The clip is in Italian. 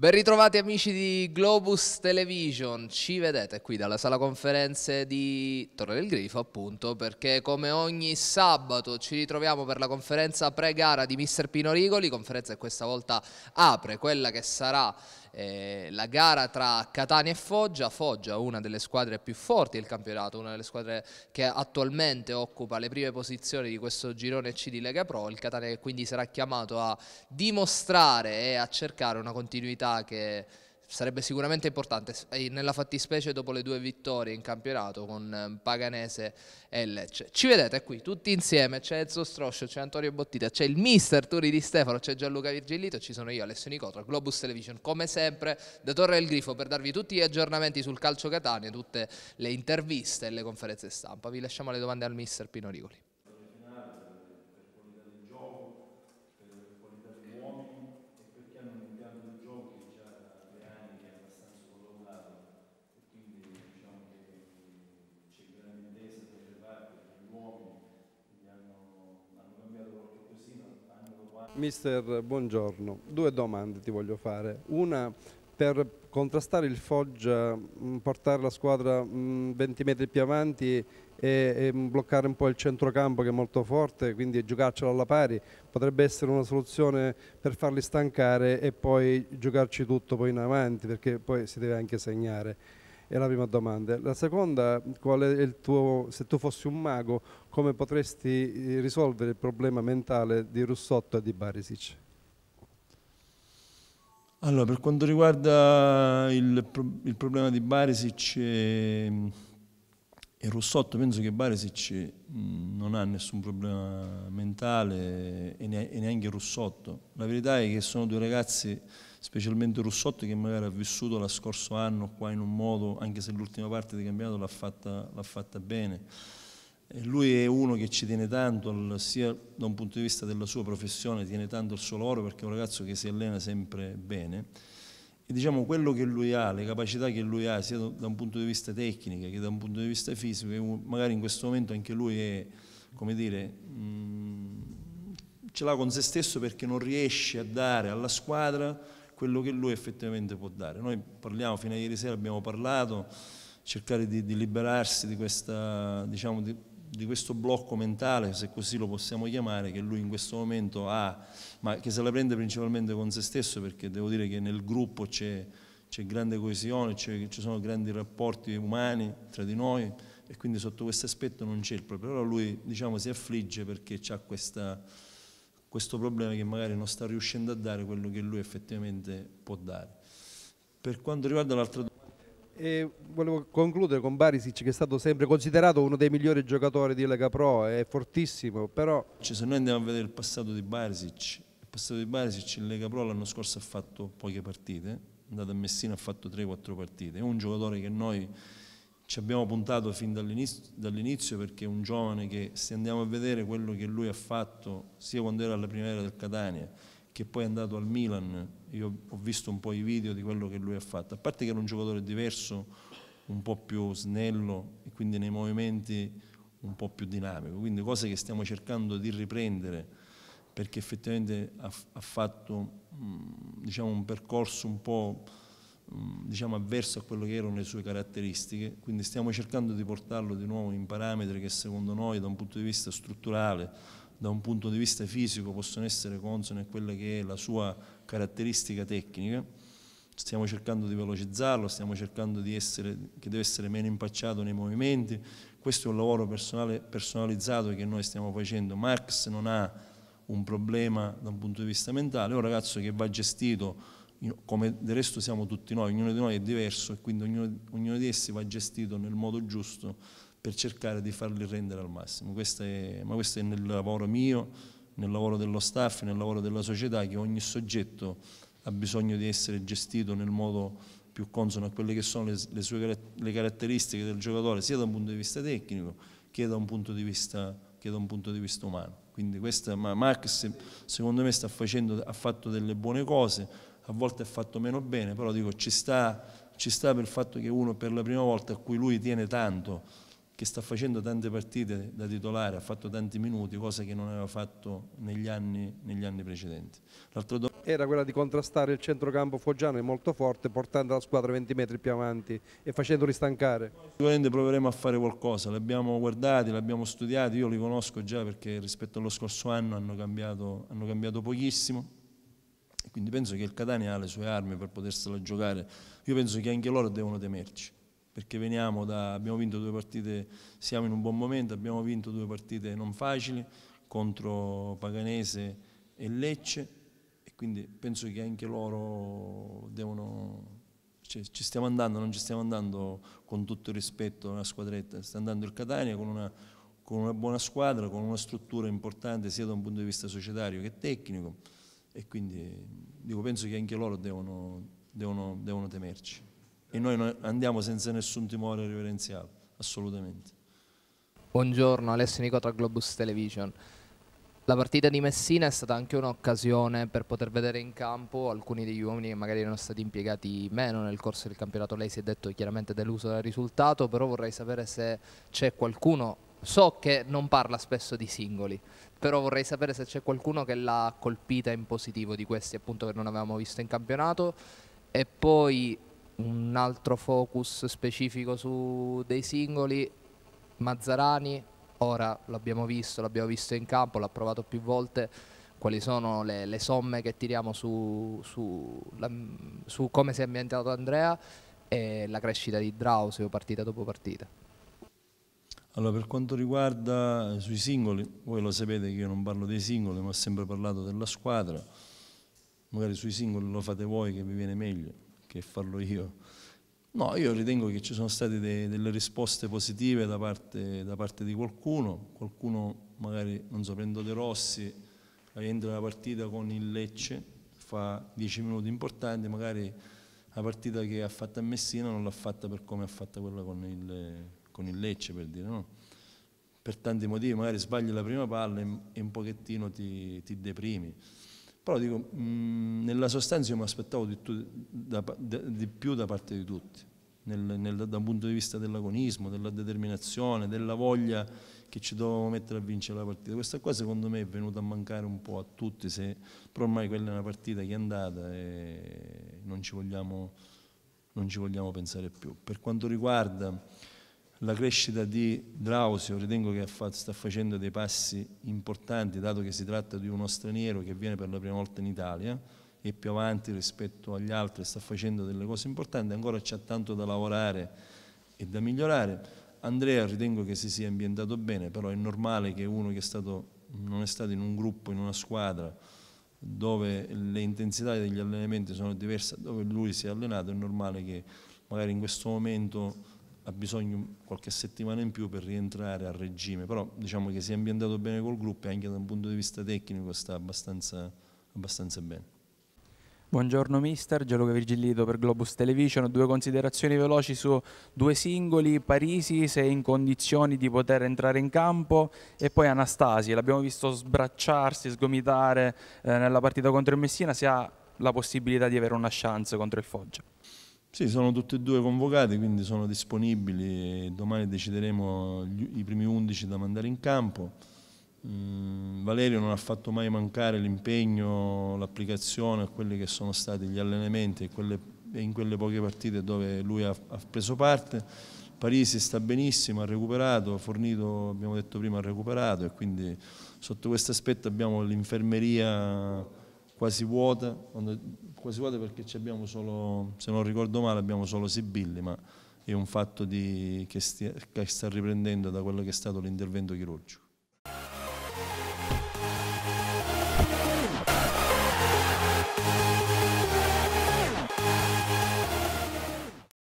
Ben ritrovati amici di Globus Television, ci vedete qui dalla sala conferenze di Torre del Grifo appunto perché come ogni sabato ci ritroviamo per la conferenza pre-gara di Mister Pino Rigoli, conferenza che questa volta apre quella che sarà eh, la gara tra Catania e Foggia, Foggia una delle squadre più forti del campionato, una delle squadre che attualmente occupa le prime posizioni di questo girone C di Lega Pro, il Catania quindi sarà chiamato a dimostrare e a cercare una continuità che sarebbe sicuramente importante, eh, nella fattispecie dopo le due vittorie in campionato con ehm, Paganese e Lecce. Ci vedete qui tutti insieme, c'è Enzo Stroscio, c'è Antonio Bottita, c'è il mister Turi di Stefano, c'è Gianluca Virgillito, ci sono io Alessio Nicotra, Globus Television, come sempre da Torre del Grifo per darvi tutti gli aggiornamenti sul calcio Catania, tutte le interviste e le conferenze stampa. Vi lasciamo le domande al mister Pino Rigoli. Mister, buongiorno. Due domande ti voglio fare. Una per contrastare il Foggia, mm, portare la squadra 20 mm, metri più avanti e, bloccare un po' il centrocampo che è molto forte, quindi giocarcelo alla pari potrebbe essere una soluzione per farli stancare e poi giocarci tutto poi in avanti perché poi si deve anche segnare. È la prima domanda. La seconda, tuo, se tu fossi un mago, come potresti eh, risolvere il problema mentale di Russotto e di Barisic? Allora, per quanto riguarda il, il problema di Barisic... Eh, e Russotto penso che Baresic non ha nessun problema mentale e neanche Russotto. La verità è che sono due ragazzi, specialmente Russotto, che magari ha vissuto lo scorso anno qua in un modo, anche se l'ultima parte di campionato l'ha fatta, fatta, bene. E lui è uno che ci tiene tanto, sia da un punto di vista della sua professione, tiene tanto il suo lavoro perché è un ragazzo che si allena sempre bene e diciamo quello che lui ha, le capacità che lui ha, sia da un punto di vista tecnico che da un punto di vista fisico, magari in questo momento anche lui è, come dire, mh, mm, ce l'ha con se stesso perché non riesce a dare alla squadra quello che lui effettivamente può dare. Noi parliamo, fino a ieri sera abbiamo parlato, cercare di, di liberarsi di questa, diciamo, di, di questo blocco mentale, se così lo possiamo chiamare, che lui in questo momento ha, ma che se la prende principalmente con se stesso, perché devo dire che nel gruppo c'è, c'è grande coesione, c'è, ci sono grandi rapporti umani tra di noi e quindi sotto questo aspetto non c'è il problema. Però lui diciamo, si affligge perché ha questa, questo problema che magari non sta riuscendo a dare quello che lui effettivamente può dare. Per quanto riguarda l'altra domanda, e volevo concludere con Barisic che è stato sempre considerato uno dei migliori giocatori di Lega Pro, è fortissimo però... Cioè, se noi andiamo a vedere il passato di Barisic, il passato di Barisic in Lega Pro l'anno scorso ha fatto poche partite, è andato a Messina ha fatto 3-4 partite, è un giocatore che noi ci abbiamo puntato fin dall'inizio, dall perché è un giovane che se andiamo a vedere quello che lui ha fatto sia quando era alla primavera del Catania che poi è andato al Milan, io ho visto un po' i video di quello che lui ha fatto, a parte che era un giocatore diverso, un po' più snello e quindi nei movimenti un po' più dinamico, quindi cose che stiamo cercando di riprendere perché effettivamente ha, ha fatto mm, diciamo, un percorso un po' mm, diciamo, avverso a quello che erano le sue caratteristiche, quindi stiamo cercando di portarlo di nuovo in parametri che secondo noi da un punto di vista strutturale da un punto di vista fisico possono essere consone a quella che è la sua caratteristica tecnica. Stiamo cercando di velocizzarlo, stiamo cercando di essere, che deve essere meno impacciato nei movimenti. Questo è un lavoro personale, personalizzato che noi stiamo facendo. Marx non ha un problema da un punto di vista mentale, è un ragazzo che va gestito come del resto siamo tutti noi, ognuno di noi è diverso e quindi ognuno, ognuno, di essi va gestito nel modo giusto per cercare di farli rendere al massimo. Questo è, ma questo è nel lavoro mio, nel lavoro dello staff, nel lavoro della società, che ogni soggetto ha bisogno di essere gestito nel modo più consono a quelle che sono le, le sue le caratteristiche del giocatore, sia da un punto di vista tecnico che da un punto di vista, punto di vista umano. Quindi questa, ma Max secondo me facendo, ha fatto delle buone cose, a volte ha fatto meno bene, però dico, ci sta, ci sta per il fatto che uno per la prima volta a cui lui tiene tanto, che sta facendo tante partite da titolare, ha fatto tanti minuti, cosa che non aveva fatto negli anni, negli anni precedenti. Era quella di contrastare il centrocampo foggiano, è molto forte, portando la squadra 20 metri più avanti e facendoli stancare. Sicuramente proveremo a fare qualcosa, li abbiamo guardati, li abbiamo studiati, io li conosco già perché rispetto allo scorso anno hanno cambiato, hanno cambiato pochissimo, quindi penso che il Catania ha le sue armi per potersela giocare, io penso che anche loro devono temerci perché veniamo da, abbiamo vinto due partite, siamo in un buon momento, abbiamo vinto due partite non facili contro Paganese e Lecce e quindi penso che anche loro devono, cioè, ci stiamo andando, non ci stiamo andando con tutto il rispetto alla squadretta, sta andando il Catania con una, con una buona squadra, con una struttura importante sia da un punto di vista societario che tecnico e quindi dico, penso che anche loro devono, devono, devono temerci e noi andiamo senza nessun timore reverenziale, assolutamente. Buongiorno, Alessio Nicotra, Globus Television. La partita di Messina è stata anche un'occasione per poter vedere in campo alcuni degli uomini che magari erano stati impiegati meno nel corso del campionato. Lei si è detto chiaramente deluso dal risultato, però vorrei sapere se c'è qualcuno, so che non parla spesso di singoli, però vorrei sapere se c'è qualcuno che l'ha colpita in positivo di questi appunto che non avevamo visto in campionato e poi un altro focus specifico su dei singoli, Mazzarani, ora l'abbiamo visto, l'abbiamo visto in campo, l'ha provato più volte, quali sono le, le somme che tiriamo su, su, la, su, come si è ambientato Andrea e la crescita di Drausio partita dopo partita. Allora, per quanto riguarda sui singoli, voi lo sapete che io non parlo dei singoli, ma ho sempre parlato della squadra, magari sui singoli lo fate voi che vi viene meglio che farlo io. No, io ritengo che ci sono state de, delle risposte positive da parte, da parte, di qualcuno, qualcuno magari, non so, prendo De Rossi, entra la partita con il Lecce, fa 10 minuti importanti, magari la partita che ha fatto a Messina non l'ha fatta per come ha fatto quella con il, con il Lecce, per dire, no? Per tanti motivi, magari sbagli la prima palla e, un pochettino ti, ti deprimi. Però dico, mh, mm, nella sostanza io mi aspettavo di, da, di, più da parte di tutti, nel, nel, da un punto di vista dell'agonismo, della determinazione, della voglia che ci dovevamo mettere a vincere la partita. Questa qua secondo me è venuta a mancare un po' a tutti, se, però ormai quella è una partita che è andata e non ci vogliamo, non ci vogliamo pensare più. Per quanto riguarda la crescita di Drausio ritengo che sta facendo dei passi importanti, dato che si tratta di uno straniero che viene per la prima volta in Italia e più avanti rispetto agli altri sta facendo delle cose importanti, ancora c'è tanto da lavorare e da migliorare. Andrea ritengo che si sia ambientato bene, però è normale che uno che è stato, non è stato in un gruppo, in una squadra, dove le intensità degli allenamenti sono diverse, dove lui si è allenato, è normale che magari in questo momento ha bisogno qualche settimana in più per rientrare a regime, però diciamo che si è ambientato bene col gruppo e anche da un punto di vista tecnico sta abbastanza, abbastanza bene. Buongiorno mister, Gianluca Virgilito per Globus Television, due considerazioni veloci su due singoli, Parisi se è in condizioni di poter entrare in campo e poi Anastasi, l'abbiamo visto sbracciarsi, sgomitare eh, nella partita contro il Messina, se ha la possibilità di avere una chance contro il Foggia. Sì, sono tutti e due convocati, quindi sono disponibili. Domani decideremo i primi 11 da mandare in campo. Mm, Valerio non ha fatto mai mancare l'impegno, l'applicazione a quelli che sono stati gli allenamenti e in quelle poche partite dove lui ha, preso parte. Parisi sta benissimo, ha recuperato, ha fornito, abbiamo detto prima, ha recuperato e quindi sotto questo aspetto abbiamo l'infermeria quasi vuota, quasi vuota perché abbiamo solo, se non ricordo male, abbiamo solo Sibilli, ma è un fatto di, che, stia, che sta riprendendo da quello che è stato l'intervento chirurgico.